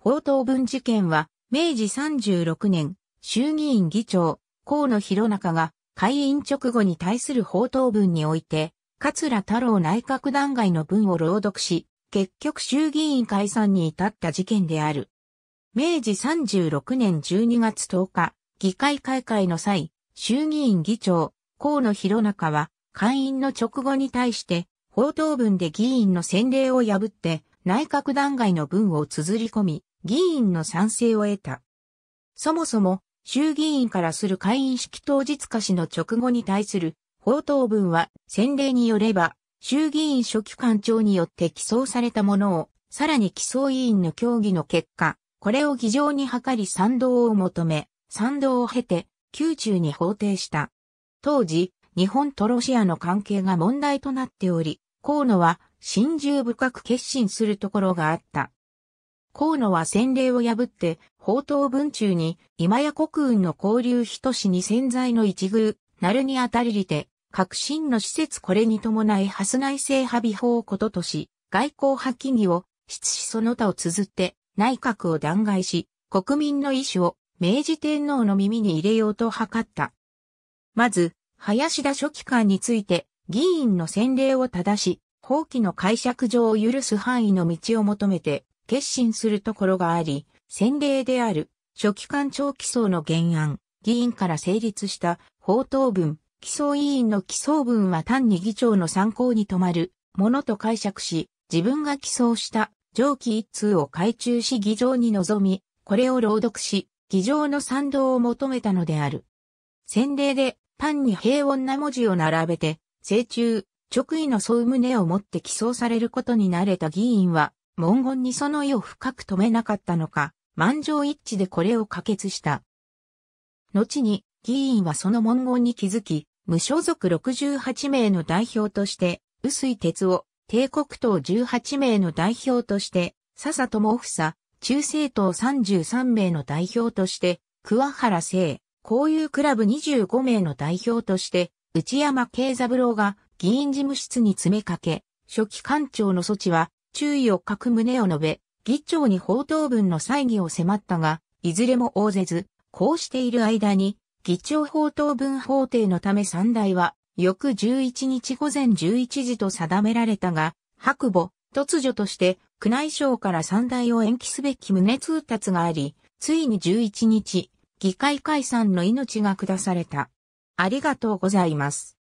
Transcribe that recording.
宝刀文事件は、明治36年、衆議院議長、河野博中が、会員直後に対する宝刀文において、桂太郎内閣団外の文を朗読し、結局衆議院解散に至った事件である。明治36年12月10日、議会開会の際、衆議院議長、河野博中は、会員の直後に対して、報道文で議員の先例を破って、内閣弾劾の文を綴り込み、議員の賛成を得た。そもそも、衆議院からする会員式当日化しの直後に対する報道文は、先例によれば、衆議院初期官庁によって起草されたものを、さらに起草委員の協議の結果、これを議場に図り賛同を求め、賛同を経て、宮中に法定した。当時、日本とロシアの関係が問題となっており、河野は心中深く決心するところがあった。河野は先例を破って、法刀文中に、今や国運の交流人士に潜在の一遇、なるにあたりりて、革新の施設これに伴い、ハス内政派備法をこととし、外交派機義を、質しその他を綴って、内閣を弾劾し、国民の意思を、明治天皇の耳に入れようと図った。まず、林田書記官について、議員の先例を正し、法規の解釈上を許す範囲の道を求めて決心するところがあり、先例である初期官庁起草の原案、議員から成立した法等文、起草委員の起草文は単に議長の参考に止まるものと解釈し、自分が起草した上記一通を改中し議場に臨み、これを朗読し、議場の賛同を求めたのである。先例で単に平穏な文字を並べて、成中、直位の総旨を持って起草されることになれた議員は、文言にその意を深く止めなかったのか、満場一致でこれを可決した。後に、議員はその文言に気づき、無所属68名の代表として、臼井哲夫、帝国党18名の代表として、笹友房、中政党33名の代表として、桑原聖、こういうクラブ25名の代表として、内山慶三郎が議員事務室に詰めかけ、初期官庁の措置は注意を欠く旨を述べ、議長に報道文の再議を迫ったが、いずれも応ぜず、こうしている間に、議長報道文法廷のため三大は、翌11日午前11時と定められたが、白母、突如として、宮内省から三大を延期すべき旨通達があり、ついに11日、議会解散の命が下された。ありがとうございます。